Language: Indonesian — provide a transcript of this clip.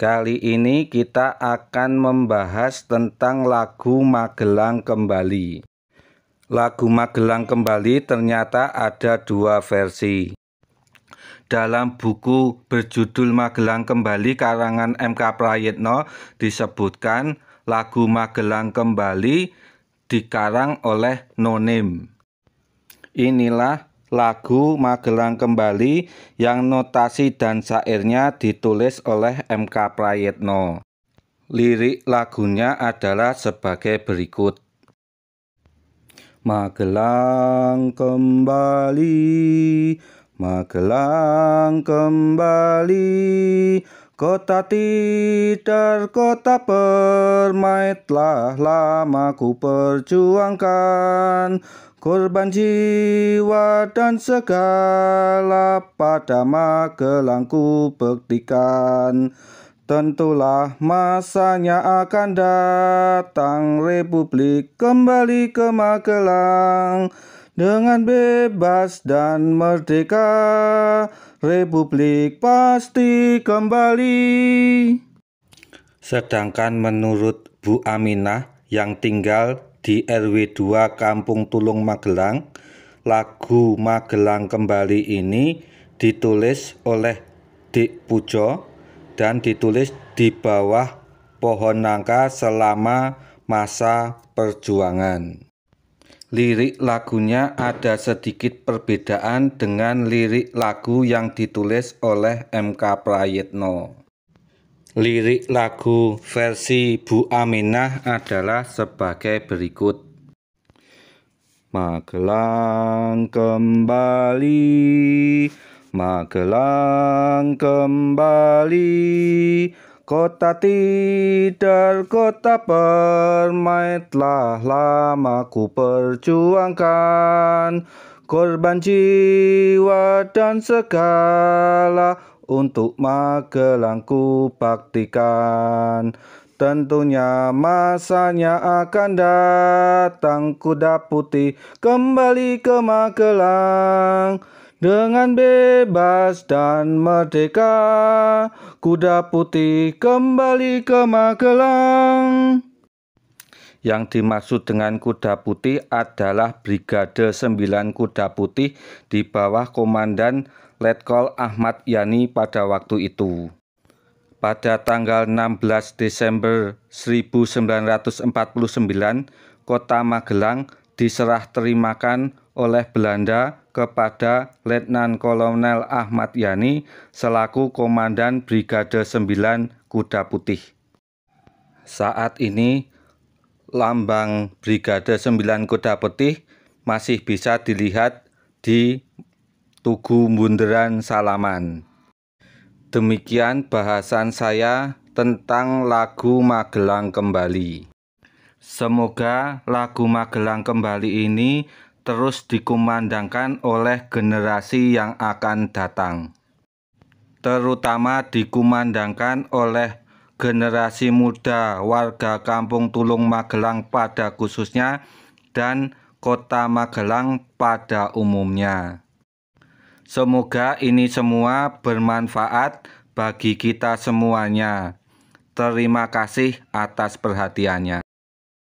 Kali ini kita akan membahas tentang lagu Magelang Kembali. Lagu Magelang Kembali ternyata ada dua versi. Dalam buku berjudul Magelang Kembali karangan MK Prayitno disebutkan lagu Magelang Kembali dikarang oleh Nonim. Inilah lagu Magelang Kembali yang notasi dan syairnya ditulis oleh MK Prayetno. Lirik lagunya adalah sebagai berikut. Magelang kembali Magelang kembali Kota tidar, kota permai telah lama ku perjuangkan Korban jiwa dan segala pada Magelang ku buktikan Tentulah masanya akan datang Republik kembali ke Magelang dengan bebas dan merdeka. Republik pasti kembali. Sedangkan menurut Bu Aminah yang tinggal di RW 2 Kampung Tulung Magelang, lagu Magelang Kembali ini ditulis oleh Dik Pujo dan ditulis di bawah pohon nangka selama masa perjuangan lirik lagunya ada sedikit perbedaan dengan lirik lagu yang ditulis oleh MK Prayitno. Lirik lagu versi Bu Aminah adalah sebagai berikut. Magelang kembali, Magelang kembali, Kota tidar, kota permai telah lama ku perjuangkan Korban jiwa dan segala untuk magelangku baktikan Tentunya masanya akan datang kuda putih kembali ke Magelang dengan bebas dan merdeka. Kuda putih kembali ke Magelang. Yang dimaksud dengan kuda putih adalah Brigade 9 Kuda Putih di bawah Komandan Letkol Ahmad Yani pada waktu itu. Pada tanggal 16 Desember 1949, kota Magelang diserah terimakan oleh Belanda kepada Letnan Kolonel Ahmad Yani selaku Komandan Brigade 9 Kuda Putih. Saat ini, lambang Brigade 9 Kuda Putih masih bisa dilihat di Tugu Bunderan Salaman. Demikian bahasan saya tentang lagu Magelang Kembali. Semoga lagu Magelang Kembali ini terus dikumandangkan oleh generasi yang akan datang. Terutama dikumandangkan oleh generasi muda warga kampung Tulung Magelang pada khususnya dan kota Magelang pada umumnya. Semoga ini semua bermanfaat bagi kita semuanya. Terima kasih atas perhatiannya.